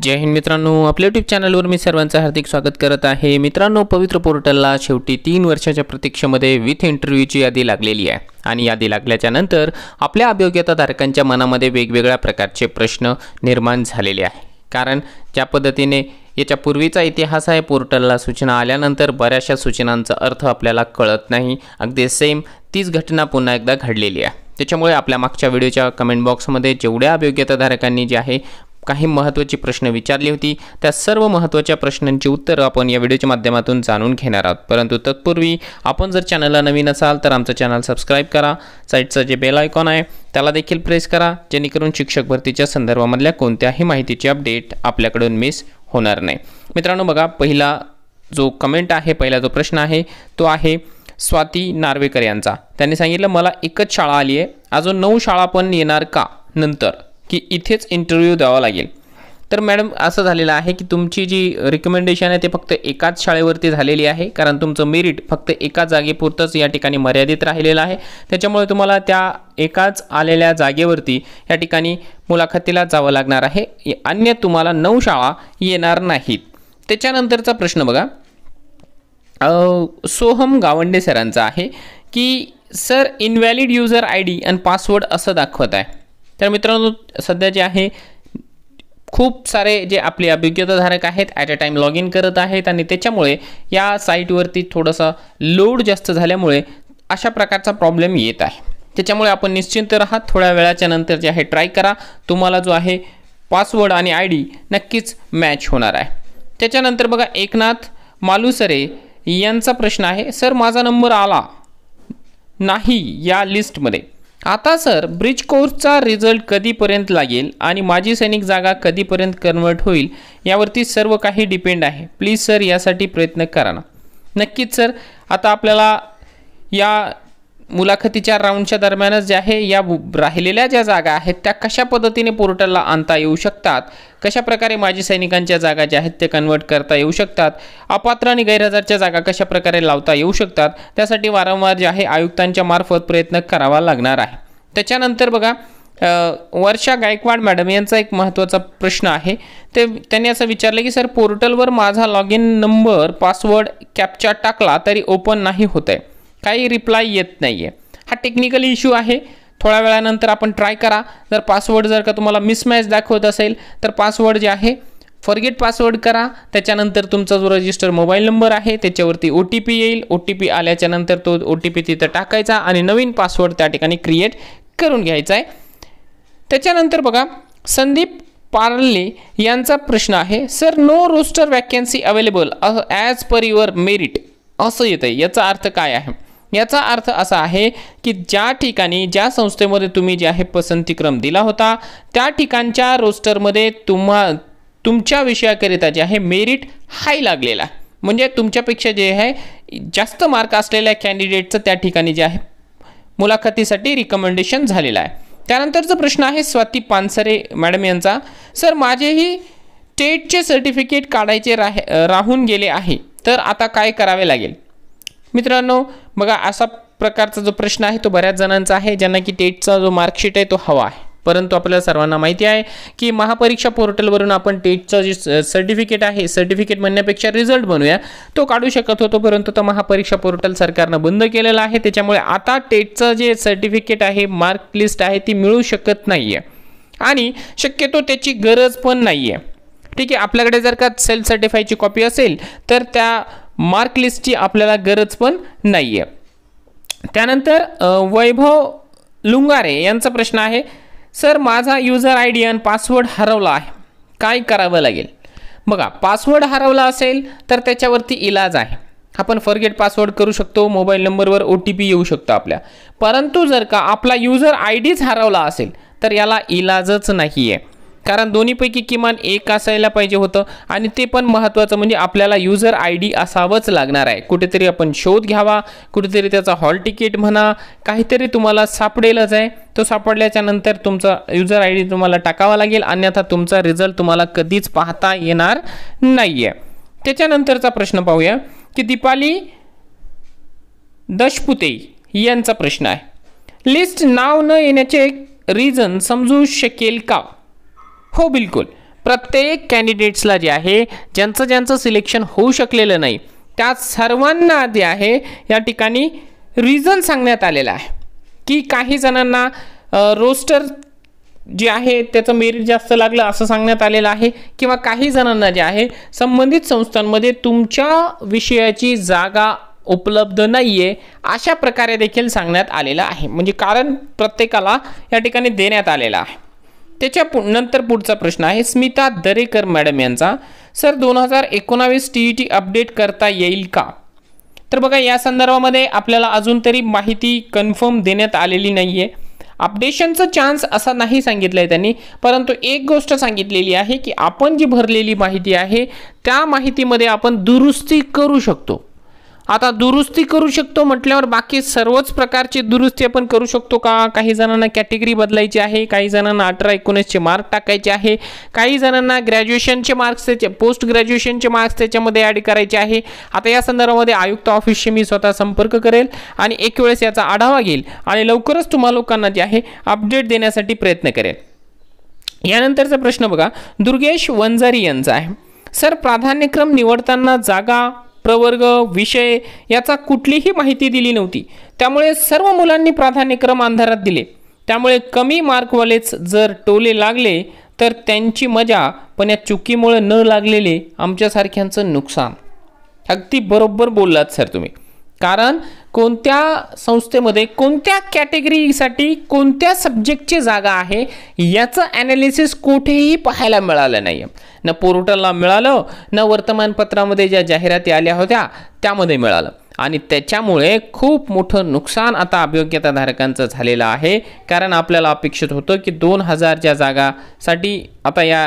जय हिंद मित्रांनो आपल्या युट्यूब चॅनलवर मी सर्वांचं हार्दिक स्वागत करत आहे मित्रांनो पवित्र पोर्टलला शेवटी तीन वर्षाच्या प्रतीक्षेमध्ये विथ इंटरव्ह्यूची यादी लागलेली आहे आणि यादी लागल्याच्या नंतर आपल्या अभियोग्यताधारकांच्या मनामध्ये वेगवेगळ्या प्रकारचे प्रश्न निर्माण झालेले आहे कारण ज्या पद्धतीने याच्या पूर्वीचा इतिहास आहे पोर्टलला सूचना आल्यानंतर बऱ्याचशा सूचनांचा अर्थ आपल्याला कळत नाही अगदी सेम तीच घटना पुन्हा एकदा घडलेली आहे त्याच्यामुळे आपल्या मागच्या व्हिडिओच्या कमेंट बॉक्समध्ये जेवढ्या अभियोग्यताधारकांनी जे आहे काही महत्त्वाची प्रश्न विचारले होती त्या सर्व महत्त्वाच्या प्रश्नांची उत्तरं आपण या व्हिडिओच्या माध्यमातून जाणून घेणार आहोत परंतु तत्पूर्वी आपण जर चॅनलला नवीन असाल तर आमचं चॅनल सबस्क्राईब करा साईटचं जे बेल आयकॉन आहे त्याला देखील प्रेस करा जेणेकरून शिक्षक भरतीच्या संदर्भामधल्या कोणत्याही माहितीची अपडेट आपल्याकडून मिस होणार नाही मित्रांनो बघा पहिला जो कमेंट आहे पहिला जो प्रश्न आहे तो आहे स्वाती नार्वेकर यांचा त्यांनी सांगितलं मला एकच शाळा आली आहे अजून नऊ शाळा पण येणार का नंतर की इथेच इंटरव्ह्यू द्यावा लागेल तर मॅडम असं झालेलं आहे की तुमची जी रिकमेंडेशन आहे ते फक्त एकाच शाळेवरती झालेली आहे कारण तुमचं मेरिट फक्त एका जागेपुरतंच या ठिकाणी मर्यादित राहिलेलं आहे त्याच्यामुळे तुम्हाला त्या एकाच आलेल्या जागेवरती या ठिकाणी मुलाखतीला जावं लागणार आहे अन्य तुम्हाला नऊ शाळा येणार नाहीत त्याच्यानंतरचा प्रश्न बघा सोहम गावंडे सरांचा आहे की sir invalid user I D आणि पासवर्ड असं दाखवत आहे तर मित्रांनो सध्या जे आहे खूप सारे जे आपले अभिज्ञताधारक आहेत at a time log in करत आहेत आणि त्याच्यामुळे या साईटवरती थोडंसं लोड जास्त झाल्यामुळे अशा प्रकारचा प्रॉब्लेम येत आहे त्याच्यामुळे आपण निश्चिंत रहा थोड्या वेळाच्या नंतर जे आहे ट्राय करा तुम्हाला जो आहे पासवर्ड आणि आय डी नक्कीच मॅच होणार आहे त्याच्यानंतर बघा एकनाथ मालुसरे यांचा प्रश्न आहे सर माझा नंबर आला नाही या लिस्टमध्ये आता सर ब्रिज कोर्सचा रिझल्ट कधीपर्यंत लागेल आणि माझी सैनिक जागा कधीपर्यंत कन्वर्ट होईल यावरती सर्व काही डिपेंड आहे प्लीज सर यासाठी प्रयत्न करा ना नक्कीच सर आता आपल्याला या मुलाखतीच्या राऊंडच्या दरम्यानच जे आहे या राहिलेल्या ज्या जागा आहेत त्या कशा पद्धतीने पोर्टलला आणता येऊ शकतात कशा प्रकारे माजी सैनिकांच्या जागा ज्या आहेत ते कन्वर्ट करता येऊ शकतात अपात्र आणि गैरहजरच्या जागा कशा प्रकारे लावता येऊ शकतात त्यासाठी वारंवार जे आहे आयुक्तांच्या मार्फत प्रयत्न करावा लागणार आहे त्याच्यानंतर बघा वर्षा गायकवाड मॅडम यांचा एक महत्त्वाचा प्रश्न आहे ते त्यांनी असं विचारलं की सर पोर्टलवर माझा log in number password captcha टाकला तरी ओपन नाही होत आहे काही रिप्लाय येत नाही आहे हा टेक्निकल इश्यू आहे थोड्या वेळानंतर आपण ट्राय करा जर पासवर्ड जर का तुम्हाला मिसमॅच दाखवत असेल तर पासवर्ड जे आहे फॉरगेट पासवर्ड करा त्याच्यानंतर तुमचा जो रजिस्टर मोबाईल नंबर आहे त्याच्यावरती ओ टी पी येईल ओ टी पी आल्याच्यानंतर तो ओ टी पी तिथं टाकायचा आणि नवीन पासवर्ड त्या ठिकाणी क्रिएट करून घ्यायचा आहे त्याच्यानंतर बघा संदीप पार्ले यांचा प्रश्न आहे sir no roster vacancy available as per your merit असं येतं आहे याचा अर्थ काय आहे याचा अर्थ असा आहे की ज्या ठिकाणी ज्या संस्थेमध्ये तुम्ही जे आहे पसंतीक्रम दिला होता त्या ठिकाणच्या रोस्टरमध्ये तुम्हा तुमच्या विषयाकरिता जे आहे मेरिट हाय लागलेला म्हणजे तुमच्यापेक्षा जे आहे जास्त मार्क असलेल्या कॅन्डिडेटचं त्या ठिकाणी जे आहे मुलाखतीसाठी रिकमेंडेशन झालेलं आहे त्यानंतरचा प्रश्न आहे स्वाती पानसरे मॅडम यांचा सर माझेही टेटचे सर्टिफिकेट काढायचे राह राहून गेले आहे तर आता काय करावे लागेल मित्रांनो बघा असा प्रकारचा जो प्रश्न आहे तो बऱ्याच जणांचा आहे ज्यांना की टेटचा जो मार्कशीट आहे तो हवा आहे परंतु आपल्याला सर्वांना माहिती आहे की महापरीक्षा पोर्टलवरून आपण टेटचं जे सर्टिफिकेट आहे सर्टिफिकेट म्हणण्यापेक्षा रिझल्ट बनूया तो काढू शकत होतो परंतु तो महापरीक्षा पोर्टल सरकारनं बंद केलेलं आहे त्याच्यामुळे आता टेटचं जे सर्टिफिकेट आहे मार्क लिस्ट आहे ती मिळू शकत नाही आहे आणि शक्यतो त्याची गरज पण नाही आहे ठीक आहे आपल्याकडे जर का सेल्फ सर्टिफायची कॉपी असेल तर त्या मार्कलिस्टची आपल्याला गरज पण नाही आहे त्यानंतर वैभव लुंगारे यांचा प्रश्न आहे सर माझा युजर आय डी आणि पासवर्ड हरवला आहे काय करावं लागेल बघा पासवर्ड हरवला असेल तर त्याच्यावरती इलाज आहे आपण फॉरगेट पासवर्ड करू शकतो मोबाईल नंबरवर ओ टी पी येऊ शकतो आपल्या परंतु जर का आपला युजर आय डीच हरवला असेल तर याला इलाजच नाही आहे कारण दोन्हीपैकी किमान एक असायला पाहिजे होतं आणि ते पण महत्त्वाचं म्हणजे आपल्याला युजर आय डी असावंच लागणार आहे कुठेतरी आपण शोध घ्यावा कुठेतरी त्याचा हॉल तिकीट म्हणा काहीतरी तुम्हाला सापडेलच आहे तो सापडल्याच्या नंतर तुमचा युजर आय डी तुम्हाला टाकावा लागेल अन्यथा तुमचा रिझल्ट तुम्हाला कधीच पाहता येणार नाही आहे त्याच्यानंतरचा प्रश्न पाहूया की दीपाली दशपुते यांचा प्रश्न आहे लिस्ट नाव न येण्याचे रीजन समजू शकेल का हो बिलकुल प्रत्येक कॅन्डिडेट्सला जे आहे ज्यांचं ज्यांचं सिलेक्शन होऊ शकलेलं नाही त्या सर्वांना जे आहे या ठिकाणी रिझन सांगण्यात आलेलं आहे की काही जणांना रोस्टर जे आहे त्याचं मेरिट जास्त लागलं असं सांगण्यात आलेलं आहे किंवा काही जणांना जे आहे संबंधित संस्थांमध्ये तुमच्या विषयाची जागा उपलब्ध नाही आहे अशा प्रकारे देखील सांगण्यात आलेलं आहे म्हणजे कारण प्रत्येकाला या ठिकाणी देण्यात आलेलं आहे त्याच्या पु नंतर पुढचा प्रश्न आहे स्मिता दरेकर मॅडम यांचा सर दोन हजार एकोणावीस टी ई टी अपडेट करता येईल का तर बघा या संदर्भामध्ये आपल्याला अजून तरी माहिती कन्फर्म देण्यात आलेली नाही आहे अपडेशनचा चान्स असा नाही सांगितला आहे त्यांनी परंतु एक गोष्ट सांगितलेली आहे की आपण जी भरलेली माहिती आहे त्या माहितीमध्ये आपण दुरुस्ती करू शकतो आता दुरुस्ती करू शकतो म्हटल्यावर बाकी सर्वच प्रकारची दुरुस्ती आपण करू शकतो का काही जणांना कॅटेगरी बदलायची आहे काही जणांना अठरा एकोणीसचे मार्क टाकायचे आहे काही जणांना ग्रॅज्युएशनचे मार्क्स त्याचे पोस्ट ग्रॅज्युएशनचे मार्क्स त्याच्यामध्ये ॲड करायचे आहे आता या संदर्भामध्ये आयुक्त ऑफिसशी मी स्वतः संपर्क करेल आणि एक वेळेस याचा आढावा घेईल आणि लवकरच तुम्हाला लोकांना जे आहे अपडेट देण्यासाठी प्रयत्न करेल यानंतरचा प्रश्न बघा दुर्गेश वंजारी यांचा आहे सर प्राधान्यक्रम निवडताना जागा प्रवर्ग विषय याचा कुठलीही माहिती दिली नव्हती त्यामुळे सर्व मुलांनी प्राधान्यक्रम अंधारात दिले त्यामुळे कमी मार्कवालेच जर टोले लागले तर त्यांची मजा पण या चुकीमुळे न लागलेले आमच्यासारख्यांचं नुकसान अगदी बरोबर बोललात सर तुम्ही कारण कोणत्या संस्थेमध्ये कोणत्या कॅटेगरीसाठी कोणत्या सब्जेक्टची जागा आहे याचं ॲनालिसिस कुठेही पाहायला मिळालं नाही आहे ना पोर्टलला मिळालं न वर्तमानपत्रामध्ये ज्या जाहिराती आल्या होत्या त्यामध्ये मिळालं आणि त्याच्यामुळे खूप मोठं नुकसान आता अभियोग्यताधारकांचं झालेलं आहे कारण आपल्याला अपेक्षित होतं की दोन हजारच्या जागासाठी आता या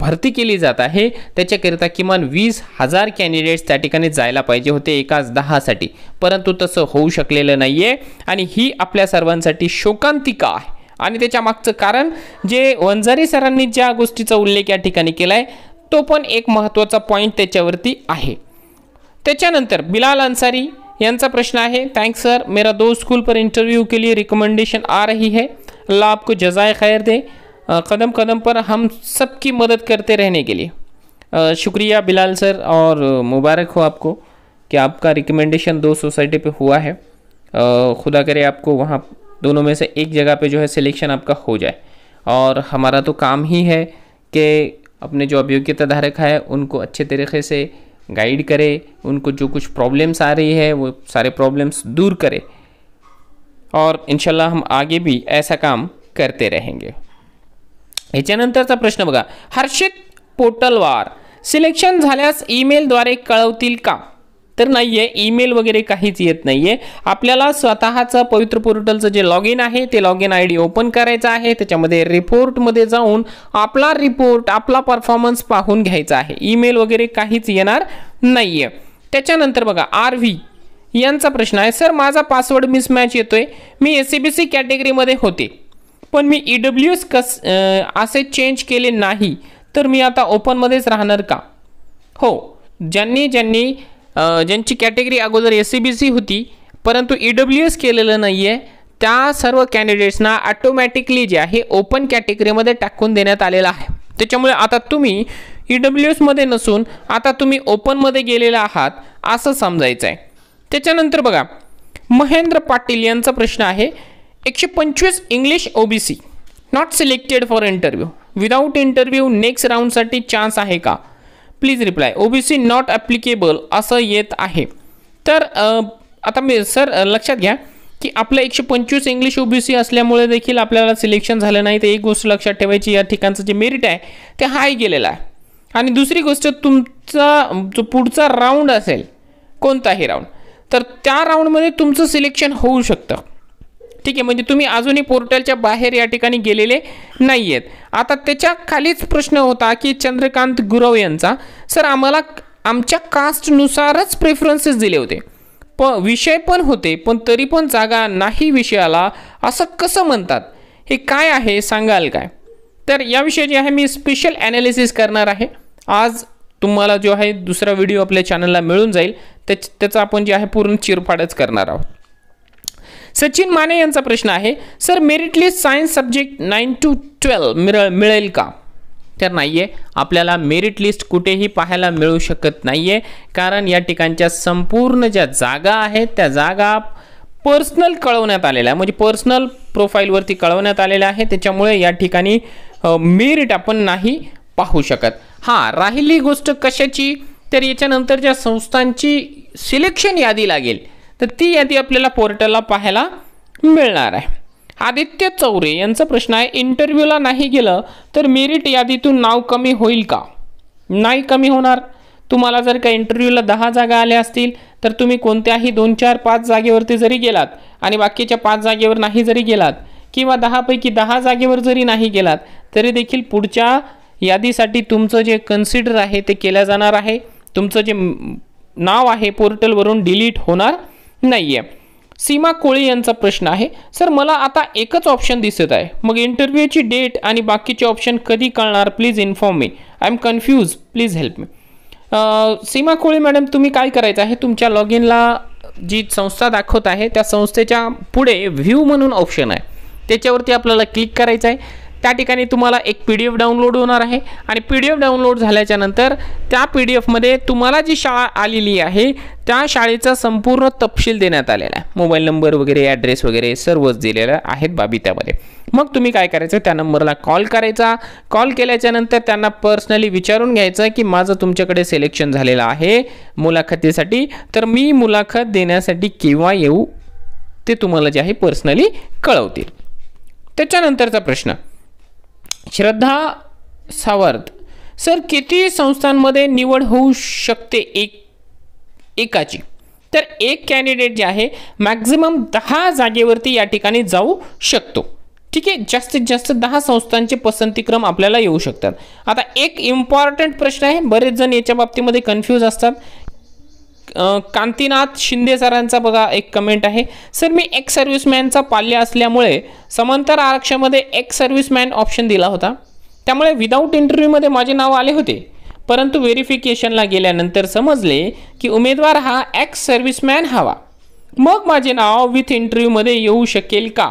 भरती केली जात आहे त्याच्याकरिता किमान वीस हजार कॅन्डिडेट्स त्या ठिकाणी जायला पाहिजे होते एकाच दहासाठी परंतु तसं होऊ शकलेलं नाही आहे आणि ही आपल्या सर्वांसाठी शोकांतिका आहे आणि त्याच्या मागचं कारण जे वंजारी सरांनी ज्या गोष्टीचा उल्लेख या ठिकाणी केला आहे तो पण एक महत्त्वाचा पॉईंट त्याच्यावरती आहे त्याच्यानंतर बिलाल अन्सारी यांचा प्रश्न आहे थँक्स सर मेरा दो स्कूल पर इंटरव्ह्यू के लिए रिकमेंडेशन आ रही है अल्लाह आपको जजाय खैर दे कदम कदम पर हम सबकी मदद करते रहने के लिए शुक्रिया बिलाल सर और मुबारक हो आपको कि आपका रिकमेंडेशन दो सोसाइटी पे हुआ है खुदा करे आपको वहाँ दोनों में से एक जगह पे जो है सिलेक्शन आपका हो जाए और हमारा तो काम ही है कि अपने जो अभियोग्यता धारक है उनको अच्छे तरीके से गाइड करे उनको जो कुछ प्रॉब्लम्स आ रही है वो सारे प्रॉब्लम्स दूर करे और इन हम आगे भी ऐसा काम करते रहेंगे याच्यानंतरचा प्रश्न बघा हर्षित पोर्टलवार सिलेक्शन झाल्यास ईमेलद्वारे कळवतील का तर नाही आहे ईमेल वगैरे काहीच येत नाही आहे आपल्याला स्वतःचं पवित्र पोर्टलचं जे लॉग इन आहे ते log in I D open करायचं आहे त्याच्यामध्ये रिपोर्टमध्ये जाऊन आपला रिपोर्ट आपला परफॉर्मन्स पाहून घ्यायचा आहे ईमेल वगैरे काहीच येणार नाही आहे त्याच्यानंतर बघा आर व्ही यांचा प्रश्न आहे सर माझा पासवर्ड मिसमॅच येतोय मी एस सी बी सी कॅटेगरीमध्ये होते पण मी ई e एस कस असे चेंज केले नाही तर मी आता ओपनमध्येच राहणार का हो ज्यांनी ज्यांनी ज्यांची कॅटेगरी अगोदर एस सी बी सी होती परंतु ई डब्ल्यू एस केलेलं नाही आहे त्या सर्व कॅन्डिडेट्सना ऑटोमॅटिकली जे आहे ओपन कॅटेगरीमध्ये टाकून देण्यात आलेलं आहे त्याच्यामुळे आता तुम्ही ई e डब्ल्यू एसमध्ये नसून आता तुम्ही ओपनमध्ये गेलेला आहात असं समजायचं आहे त्याच्यानंतर बघा महेंद्र पाटील यांचा प्रश्न आहे एकशे पंचवीस English OBC not selected for interview without interview next राऊंडसाठी चान्स आहे का please reply OBC not applicable असं येत आहे तर आता मी सर लक्षात घ्या की आपलं एकशे पंचवीस इंग्लिश ओबीसी असल्यामुळे देखील आपल्याला सिलेक्शन झालं नाही तर एक गोष्ट लक्षात ठेवायची या ठिकाणचं जे मेरिट आहे ते हाय गेलेलं आहे आणि दुसरी गोष्ट तुमचा जो पुढचा राऊंड असेल कोणताही राऊंड तर त्या राऊंडमध्ये तुमचं सिलेक्शन होऊ शकतं ठीक आहे म्हणजे तुम्ही अजूनही पोर्टलच्या बाहेर या ठिकाणी गेलेले नाही आहेत आता त्याच्या खालीच प्रश्न होता की चंद्रकांत गुरव यांचा सर आम्हाला आमच्या कास्टनुसारच प्रेफरन्सेस दिले होते प विषय पण होते पण तरी पण जागा नाही विषयाला असं कसं म्हणतात हे काय आहे सांगाल काय तर याविषयी जे आहे मी स्पेशल ॲनालिसिस करणार आहे आज तुम्हाला जो आहे दुसरा व्हिडिओ आपल्या चॅनलला मिळून जाईल त्याच त्याचा आपण जे आहे पूर्ण चिरफाडच करणार आहोत सचिन माने यांचा प्रश्न आहे sir merit list science subject nine to twelve मिळ मिळेल का तर नाही आहे आपल्याला मेरिट लिस्ट कुठेही पाहायला मिळू शकत नाही आहे कारण या ठिकाणच्या संपूर्ण ज्या जागा आहेत त्या जागा पर्सनल कळवण्यात आलेल्या म्हणजे पर्सनल प्रोफाईलवरती कळवण्यात आलेल्या आहे त्याच्यामुळे या ठिकाणी मेरिट आपण नाही पाहू शकत हां राहिली गोष्ट कशाची तर याच्यानंतर ज्या संस्थांची सिलेक्शन यादी लागेल तर ती यादी आपल्याला पोर्टलला पाहायला मिळणार आहे आदित्य चौरे यांचा प्रश्न आहे इंटरव्ह्यूला नाही गेलं तर मेरिट यादीतून नाव कमी होईल का नाही कमी होणार तुम्हाला जर का इंटरव्ह्यूला दहा जागा आल्या असतील तर तुम्ही कोणत्याही दोन चार पाच जागेवरती जरी गेलात आणि बाकीच्या पाच जागेवर नाही जरी गेलात किंवा दहापैकी दहा जागेवर जरी नाही गेलात तरी देखील पुढच्या यादीसाठी तुमचं जे कन्सिडर आहे ते केलं जाणार आहे तुमचं जे नाव आहे पोर्टलवरून डिलीट होणार नाही आहे सीमा कोळी यांचा प्रश्न आहे सर मला आता एकच ऑप्शन दिसत आहे मग इंटरव्ह्यूची डेट आणि बाकीचे ऑप्शन कधी कळणार प्लीज इन्फॉर्म मी I am confuse please help me Seema Koli madam तुम्ही काय करायचं आहे तुमच्या लॉग इनला जी संस्था दाखवत आहे त्या संस्थेच्या पुढे व्ह्यू म्हणून ऑप्शन आहे त्याच्यावरती आपल्याला क्लिक करायचं आहे त्या ठिकाणी तुम्हाला एक पी डी एफ डाउनलोड होणार आहे आणि पी डी एफ डाउनलोड झाल्याच्यानंतर त्या पी डी एफमध्ये तुम्हाला जी शाळा आलेली आहे त्या शाळेचा संपूर्ण तपशील देण्यात आलेला आहे मोबाईल नंबर वगैरे ॲड्रेस वगैरे सर्वच दिलेलं आहेत बाबी त्यामध्ये मग तुम्ही काय करायचं त्या नंबरला कॉल करायचा कॉल केल्याच्यानंतर त्यांना पर्सनली विचारून घ्यायचं की माझं तुमच्याकडे सिलेक्शन झालेलं आहे मुलाखतीसाठी तर मी मुलाखत देण्यासाठी केव्हा येऊ ते तुम्हाला जे आहे पर्सनली कळवतील त्याच्यानंतरचा प्रश्न श्रद्धा सावर्त सर किती संस्थांमध्ये निवड होऊ शकते एक एकाची तर एक कॅन्डिडेट जे आहे मॅक्झिमम दहा जागेवरती या ठिकाणी जाऊ शकतो ठीक आहे जास्तीत जास्त दहा संस्थांचे पसंतीक्रम आपल्याला येऊ शकतात आता एक इम्पॉर्टंट प्रश्न आहे बरेच जण याच्या बाबतीमध्ये कन्फ्यूज असतात कांतीनाथ शिंदे सरांचा बघा एक कमेंट आहे सर मी एक्स सर्व्हिसमॅनचा पाल्य असल्यामुळे समांतर आरक्षणामध्ये एक्स सर्व्हिसमॅन ऑप्शन दिला होता त्यामुळे विदाऊट इंटरव्ह्यूमध्ये माझे नाव आले होते परंतु व्हेरिफिकेशनला गेल्यानंतर समजले की उमेदवार हा एक्स सर्व्हिसमॅन हवा मग माझे नाव विथ इंटरव्ह्यूमध्ये येऊ शकेल का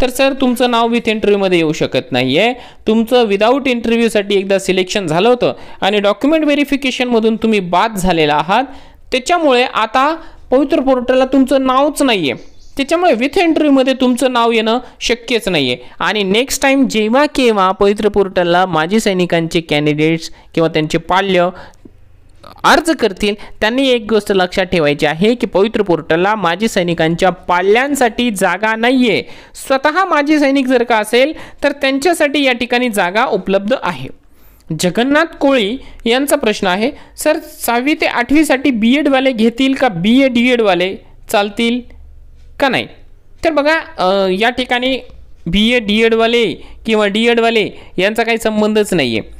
तर सर तुमचं नाव विथ इंटरव्ह्यूमध्ये येऊ शकत नाही आहे तुमचं विदाऊट इंटरव्ह्यूसाठी एकदा सिलेक्शन झालं होतं आणि डॉक्युमेंट व्हेरिफिकेशनमधून तुम्ही बाद झालेला आहात त्याच्यामुळे आता पवित्र पोर्टलला तुमचं नावच नाही आहे त्याच्यामुळे विथ एंट्रीमध्ये तुमचं नाव येणं शक्यच नाही आहे आणि नेक्स्ट टाईम जेव्हा केव्हा पवित्र पोर्टलला माजी सैनिकांचे कॅन्डिडेट्स किंवा त्यांचे पाल्य अर्ज करतील त्यांनी एक गोष्ट लक्षात ठेवायची आहे की पवित्र पोर्टलला माजी सैनिकांच्या पाल्यांसाठी जागा नाही आहे स्वतः माजी सैनिक जर का असेल तर त्यांच्यासाठी या ठिकाणी जागा उपलब्ध आहे जगन्नाथ कोळी यांचा प्रश्न आहे सर सहावी ते आठवीसाठी बी एडवाले घेतील का बी ए डी एडवाले चालतील का नाही तर बघा या ठिकाणी बी ए डी एडवाले किंवा डी एडवाले यांचा काही संबंधच नाही आहे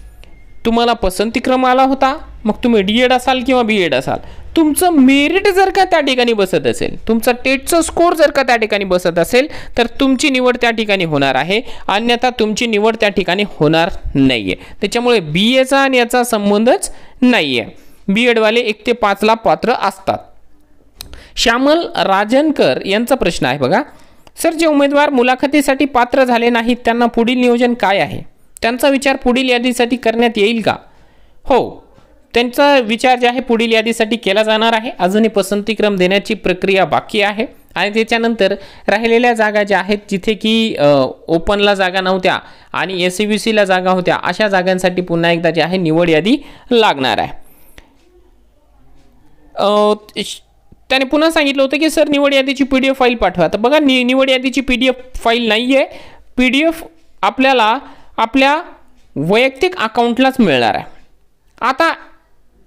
तुम्हाला पसंतीक्रम आला होता मग तुम्ही डी एड असाल किंवा बी एड असाल तुमचं मेरिट जर का त्या ठिकाणी बसत असेल तुमचा टेटचा स्कोर जर का त्या ठिकाणी बसत असेल तर तुमची निवड त्या ठिकाणी होणार आहे अन्यथा तुमची निवड त्या ठिकाणी होणार नाही आहे त्याच्यामुळे बी एचा आणि याचा संबंधच नाही आहे बी एडवाले एक ते पाचला पात्र असतात श्यामल राजनकर यांचा प्रश्न आहे बघा सर जे उमेदवार मुलाखतीसाठी पात्र झाले नाहीत त्यांना पुढील नियोजन काय आहे त्यांचा विचार पुढील यादीसाठी करण्यात येईल का हो त्यांचा विचार जे आहे पुढील यादीसाठी केला जाणार आहे अजूनही पसंतीक्रम देण्याची प्रक्रिया बाकी आहे आणि त्याच्यानंतर राहिलेल्या जागा ज्या आहेत जिथे की ओपनला जागा नव्हत्या आणि एस सी बी सीला जागा होत्या अशा जागांसाठी पुन्हा एकदा जे आहे निवड यादी लागणार आहे त्याने पुन्हा सांगितलं होतं की सर निवड यादीची पी डी एफ फाईल पाठवा तर बघा नि निवड यादीची पी डी एफ फाईल नाही आहे पी डी एफ आपल्याला आपल्या वैयक्तिक अकाउंटलाच मिळणार आहे आता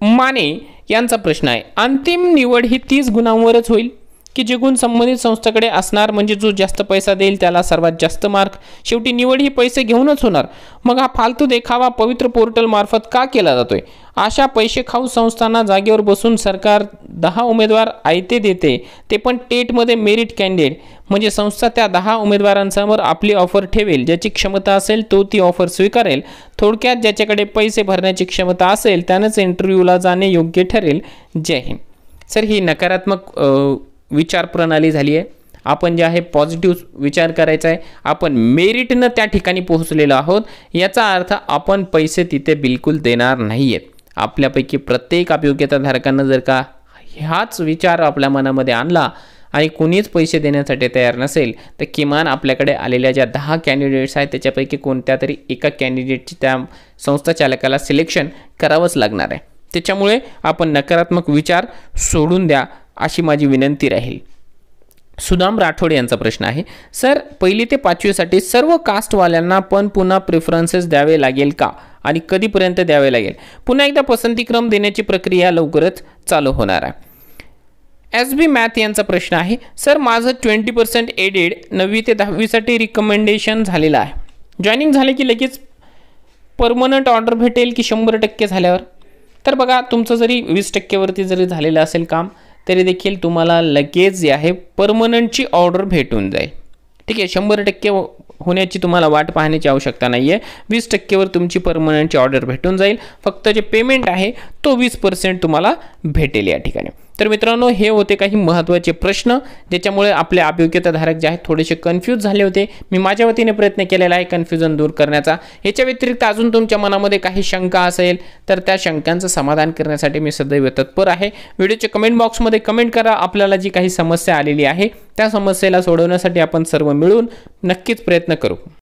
माने यांचा प्रश्न आहे अंतिम निवड ही तीस गुणांवरच होईल की जे गुण संबंधित संस्थेकडे असणार म्हणजे जो जास्त पैसा देईल त्याला सर्वात जास्त मार्क शेवटी निवड ही पैसे घेऊनच होणार मग हा फालतू देखावा पवित्र पोर्टल मार्फत का केला जातोय अशा पैसे खाऊ संस्थांना जागेवर बसून सरकार दहा उमेदवार आयते देते ते पण टेटमध्ये मेरिट कॅन्डिडेट म्हणजे संस्था त्या दहा उमेदवारांसमोर आपली ऑफर ठेवेल ज्याची क्षमता असेल तो ती ऑफर स्वीकारेल थोडक्यात ज्याच्याकडे पैसे भरण्याची क्षमता असेल त्यानंच इंटरव्ह्यूला जाणे योग्य ठरेल जय हिंद सर ही नकारात्मक विचारप्रणाली झाली आहे आपण जे आहे पॉझिटिव्ह विचार करायचा आहे आपण मेरिटनं त्या ठिकाणी पोहोचलेलो आहोत याचा अर्थ आपण पैसे तिथे बिलकुल देणार नाही आहेत आपल्यापैकी प्रत्येक धारकांना जर का हाच विचार आपल्या मनामध्ये आणला आणि कुणीच पैसे देण्यासाठी तयार नसेल तर किमान आपल्याकडे आलेल्या ज्या दहा कॅन्डिडेट्स आहेत त्याच्यापैकी कोणत्या तरी एका कॅन्डिडेटची त्या संस्था चालकाला सिलेक्शन करावंच लागणार आहे त्याच्यामुळे आपण नकारात्मक विचार सोडून द्या अशी माझी विनंती राहील सुदाम राठोड यांचा प्रश्न आहे सर पहिली ते पाचवीसाठी सर्व कास्टवाल्यांना पण पुन्हा प्रेफरन्सेस द्यावे लागेल का आणि कधीपर्यंत द्यावे लागेल पुन्हा एकदा पसंतीक्रम देण्याची प्रक्रिया लवकरच चालू होणार आहे एस बी मॅथ यांचा प्रश्न आहे सर माझं ट्वेंटी पर्सेंट एडेड नववी ते दहावीसाठी रिकमेंडेशन झालेलं आहे जॉईनिंग झाले की लगेच परमनंट ऑर्डर भेटेल की शंभर टक्के झाल्यावर तर बघा तुमचं जरी वीस टक्केवरती जरी झालेलं असेल काम तरी देखील तुम्हाला लगेच जे परमनंट की ऑर्डर भेटून जाए ठीक है शंबर टक्के होने की तुम्हारा तुम्हाला पहाने की आवश्यकता नहीं है वीस टक्केवर तुमची परमनंटची ऑर्डर भेटू जाए फक्त जे पेमेंट है तो वीस पर्सेंट तुम्हारा भेटेल या तर मित्रांनो हे होते काही महत्त्वाचे प्रश्न ज्याच्यामुळे आपले अभियोग्यताधारक जे आहेत थोडेसे कन्फ्यूज झाले होते मी माझ्या वतीने प्रयत्न केलेला आहे कन्फ्युजन दूर करण्याचा याच्या व्यतिरिक्त अजून तुमच्या मनामध्ये काही शंका असेल तर त्या शंकांचं समाधान करण्यासाठी मी सदैव तत्पर आहे व्हिडिओच्या कमेंट बॉक्समध्ये कमेंट करा आपल्याला जी काही समस्या आलेली आहे त्या समस्येला सोडवण्यासाठी आपण सर्व मिळून नक्कीच प्रयत्न करू